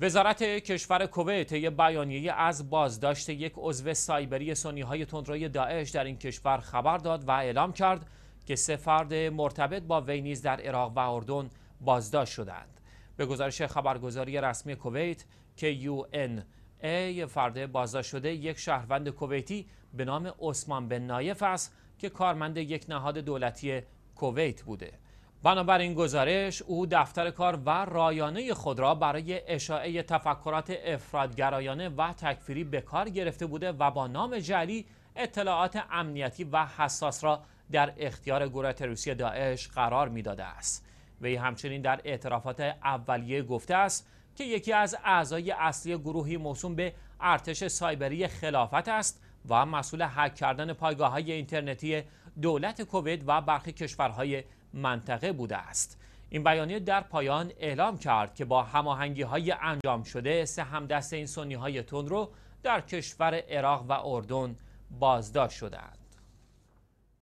وزارت کشور کویت یه بیانیه از بازداشت یک عضو سایبری سنی های تندروی داعش در این کشور خبر داد و اعلام کرد که سه فرد مرتبط با وی در عراق و اردن بازداشت شدند به گزارش خبرگزاری رسمی کویت که یو ان ای فرد بازداشت شده یک شهروند کویتی به نام عثمان بن نایف است که کارمند یک نهاد دولتی کویت بوده بنابراین گزارش او دفتر کار و رایانه خود را برای اشاعه تفکرات افرادگرایانه و تکفیری به کار گرفته بوده و با نام جعلی اطلاعات امنیتی و حساس را در اختیار گروه تروریستی داعش قرار میداده است وی همچنین در اعترافات اولیه گفته است که یکی از اعضای اصلی گروهی موسوم به ارتش سایبری خلافت است و مسئول حک کردن پایگاه های اینترنتی دولت کووید و برخی کشورهای منطقه بوده است این بیانیه در پایان اعلام کرد که با هماهنگی های انجام شده سه همدست این سنی های تون رو در کشور عراق و اردن بازداشت شدند